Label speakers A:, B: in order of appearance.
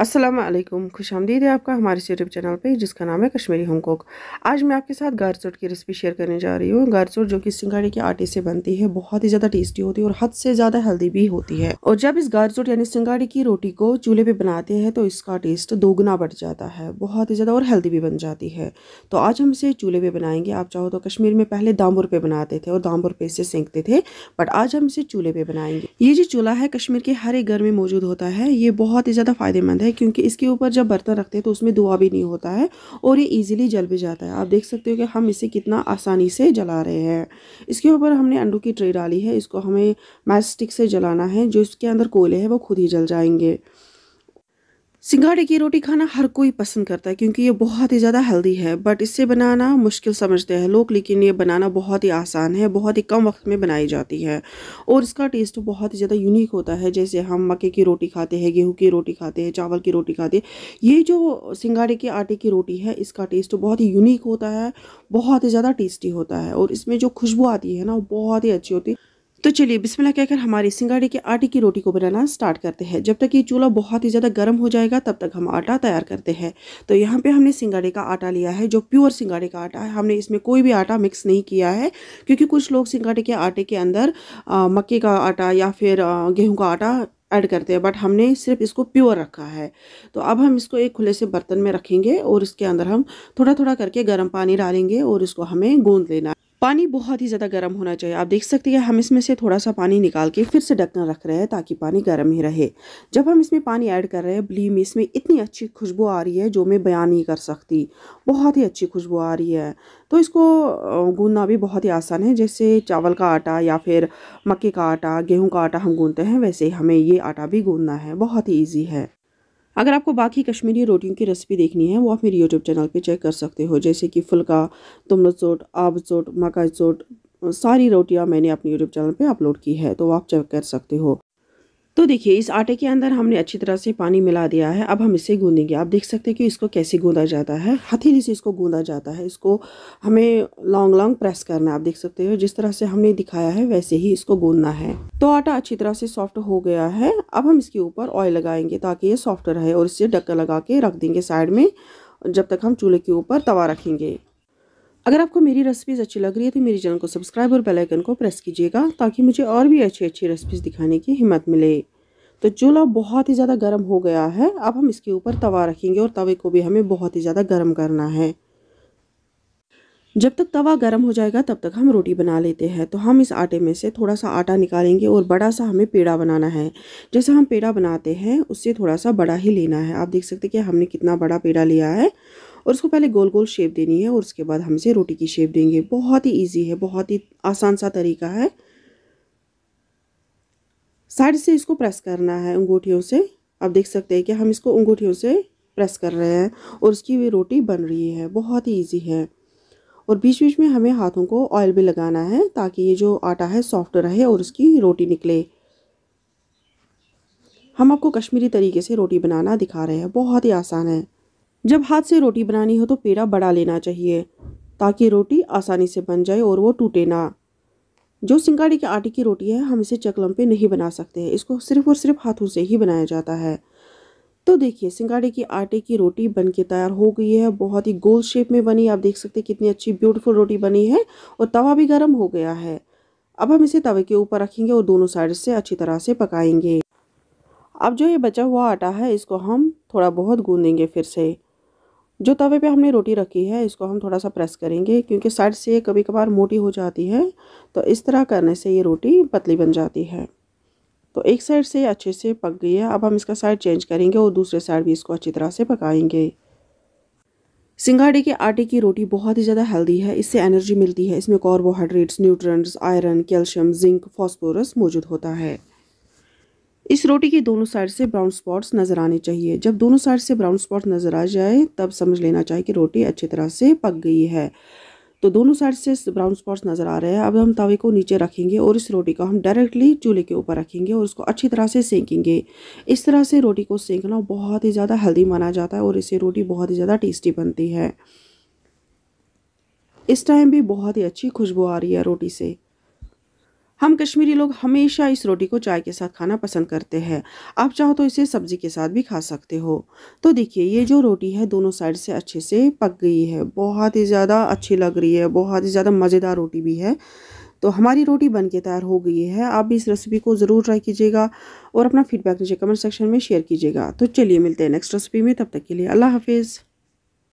A: असलम खुश आमदीद है आपका हमारे यूट्यूब चैनल पे जिसका नाम है कश्मीरी होम कुक आज मैं आपके साथ गारचोट की रेसिपी शेयर करने जा रही हूँ गारचोट जो कि सिंगाड़ी के आटे से बनती है बहुत ही ज़्यादा टेस्टी होती है और हद से ज़्यादा हेल्दी भी होती है और जब इस गारसोट यानी सिंगाड़ी की रोटी को चूल्हे पर बनाते हैं तो इसका टेस्ट दोगुना बढ़ जाता है बहुत ही ज़्यादा और हेल्दी भी बन जाती है तो आज हम इसे चूल्हे पर बनाएंगे आप चाहो तो कश्मीर में पहले दामपुर पे बनाते थे और दामपुर पे इसे सेंकते थे बट आज हम इसे चूल्हे पर बनाएंगे ये जो चूल्हा है कश्मीर के हर एक घर में मौजूद होता है ये बहुत ही ज़्यादा फायदेमंद है है क्योंकि इसके ऊपर जब बर्तन रखते हैं तो उसमें धुआं भी नहीं होता है और ये इजीली जल भी जाता है आप देख सकते हो कि हम इसे कितना आसानी से जला रहे हैं इसके ऊपर हमने अंडों की ट्रे डाली है इसको हमें मैच से जलाना है जो इसके अंदर कोयले हैं वो खुद ही जल जाएंगे सिंगाड़े की रोटी खाना हर कोई पसंद करता है क्योंकि ये बहुत ही ज़्यादा हेल्दी है बट इससे बनाना मुश्किल समझते हैं लोग लेकिन ये बनाना बहुत ही आसान है बहुत ही कम वक्त में बनाई जाती है और इसका टेस्ट बहुत ही ज़्यादा यूनिक होता है जैसे हम मक्के की रोटी खाते हैं गेहूं की रोटी खाते हैं चावल की रोटी खाते हैं ये जो सिंगाड़े के आटे की रोटी है इसका टेस्ट बहुत ही यूनिक होता है बहुत ही ज़्यादा टेस्टी होता है और इसमें जो खुशबू आती है ना वो बहुत ही अच्छी होती है तो चलिए बिस्मिल्लाह कहकर हमारी सिंगाड़े के आटे की रोटी को बनाना स्टार्ट करते हैं जब तक ये चूल्हा बहुत ही ज़्यादा गर्म हो जाएगा तब तक हम आटा तैयार करते हैं तो यहाँ पे हमने सिंगाड़े का आटा लिया है जो प्योर सिंगाड़े का आटा है हमने इसमें कोई भी आटा मिक्स नहीं किया है क्योंकि कुछ लोग सिंगाड़े के आटे के अंदर मक्के का आटा या फिर गेहूँ का आटा ऐड करते हैं बट हमने सिर्फ इसको प्योर रखा है तो अब हम इसको एक खुले से बर्तन में रखेंगे और इसके अंदर हम थोड़ा थोड़ा करके गर्म पानी डालेंगे और इसको हमें गूँध लेना पानी बहुत ही ज़्यादा गर्म होना चाहिए आप देख सकते हैं हम इसमें से थोड़ा सा पानी निकाल के फिर से ढकना रख रहे हैं ताकि पानी गर्म ही रहे जब हम इसमें पानी ऐड कर रहे हैं बिलीव में इसमें इतनी अच्छी खुशबू आ रही है जो मैं बयान नहीं कर सकती बहुत ही अच्छी खुशबू आ रही है तो इसको गूंदना भी बहुत ही आसान है जैसे चावल का आटा या फिर मक्के का आटा गेहूँ का आटा हम गूँधते हैं वैसे हमें ये आटा भी गूँधना है बहुत ही ईजी है अगर आपको बाकी कश्मीरी रोटियों की रेसिपी देखनी है वो आप मेरे यूट्यूब चैनल पे चेक कर सकते हो जैसे कि फुलका तुमल चोट आब चोट मकाई चोट सारी रोटियां मैंने अपने यूट्यूब चैनल पे अपलोड की है तो आप चेक कर सकते हो तो देखिए इस आटे के अंदर हमने अच्छी तरह से पानी मिला दिया है अब हम इसे गूंदेंगे आप देख सकते हैं कि इसको कैसे गूंदा जाता है हथेली से इसको गूंदा जाता है इसको हमें लॉन्ग लॉन्ग प्रेस करना है आप देख सकते हो जिस तरह से हमने दिखाया है वैसे ही इसको गूंदना है तो आटा अच्छी तरह से सॉफ्ट हो गया है अब हम इसके ऊपर ऑयल लगाएंगे ताकि ये सॉफ्ट रहे और इसे ढक्कन लगा के रख देंगे साइड में जब तक हम चूल्हे के ऊपर तवा रखेंगे अगर आपको मेरी रेसिपीज़ अच्छी लग रही है तो मेरे चैनल को सब्सक्राइब और बेल आइकन को प्रेस कीजिएगा ताकि मुझे और भी अच्छी अच्छी रेसिपीज़ दिखाने की हिम्मत मिले तो चूल्हा बहुत ही ज़्यादा गर्म हो गया है अब हम इसके ऊपर तवा रखेंगे और तवे को भी हमें बहुत ही ज़्यादा गर्म करना है जब तक तवा गर्म हो जाएगा तब तक हम रोटी बना लेते हैं तो हम इस आटे में से थोड़ा सा आटा निकालेंगे और बड़ा सा हमें पेड़ा बनाना है जैसे हम पेड़ा बनाते हैं उससे थोड़ा सा बड़ा ही लेना है आप देख सकते हैं कि हमने कितना बड़ा पेड़ा लिया है और उसको पहले गोल गोल शेप देनी है और उसके बाद हम इसे रोटी की शेप देंगे बहुत ही ईजी है बहुत ही आसान सा तरीका है साइड से इसको प्रेस करना है अंगूठियों से आप देख सकते हैं कि हम इसको अंगूठियों से प्रेस कर रहे हैं और उसकी भी रोटी बन रही है बहुत ही ईजी है और बीच बीच में हमें हाथों को ऑयल भी लगाना है ताकि ये जो आटा है सॉफ्ट रहे और उसकी रोटी निकले हम आपको कश्मीरी तरीके से रोटी बनाना दिखा रहे हैं बहुत ही आसान है जब हाथ से रोटी बनानी हो तो पेड़ा बड़ा लेना चाहिए ताकि रोटी आसानी से बन जाए और वो टूटे ना जो सिंगाड़ी के आटे की रोटी है हम इसे चकलम पे नहीं बना सकते हैं इसको सिर्फ और सिर्फ हाथों से ही बनाया जाता है तो देखिए सिंगाड़े की आटे की रोटी बन के तैयार हो गई है बहुत ही गोल शेप में बनी आप देख सकते हैं कितनी अच्छी ब्यूटीफुल रोटी बनी है और तवा भी गर्म हो गया है अब हम इसे तवे के ऊपर रखेंगे और दोनों साइड से अच्छी तरह से पकाएंगे अब जो ये बचा हुआ आटा है इसको हम थोड़ा बहुत गूंदेंगे फिर से जो तवे पे हमने रोटी रखी है इसको हम थोड़ा सा प्रेस करेंगे क्योंकि साइड से कभी कभार मोटी हो जाती है तो इस तरह करने से ये रोटी पतली बन जाती है तो एक साइड से अच्छे से पक गई है अब हम इसका साइड चेंज करेंगे और दूसरे साइड भी इसको अच्छी तरह से पकाएंगे सिंगाड़ी के आटे की रोटी बहुत ही ज़्यादा हेल्दी है इससे एनर्जी मिलती है इसमें carbohydrates nutrients iron calcium zinc phosphorus मौजूद होता है इस रोटी के दोनों साइड से ब्राउन स्पॉट्स नज़र आने चाहिए जब दोनों साइड से ब्राउन स्पॉट नज़र आ जाए तब समझ लेना चाहिए कि रोटी अच्छी तरह से पक गई है तो दोनों साइड से ब्राउन स्पॉट्स नज़र आ रहे हैं अब हम तवे को नीचे रखेंगे और इस रोटी को हम डायरेक्टली चूल्हे के ऊपर रखेंगे और उसको अच्छी तरह से सेंकेंगे इस तरह से रोटी को सेंकना बहुत ही ज़्यादा हेल्दी माना जाता है और इससे रोटी बहुत ही ज़्यादा टेस्टी बनती है इस टाइम भी बहुत ही अच्छी खुशबू आ रही है रोटी से हम कश्मीरी लोग हमेशा इस रोटी को चाय के साथ खाना पसंद करते हैं आप चाहो तो इसे सब्जी के साथ भी खा सकते हो तो देखिए ये जो रोटी है दोनों साइड से अच्छे से पक गई है बहुत ही ज़्यादा अच्छी लग रही है बहुत ही ज़्यादा मज़ेदार रोटी भी है तो हमारी रोटी बन के तैयार हो गई है आप भी इस रेसिपी को ज़रूर ट्राई कीजिएगा और अपना फीडबैक नीचे कमेंट सेक्शन में शेयर कीजिएगा तो चलिए मिलते हैं नेक्स्ट रेसिपी में तब तक के लिए अल्लाह हाफिज़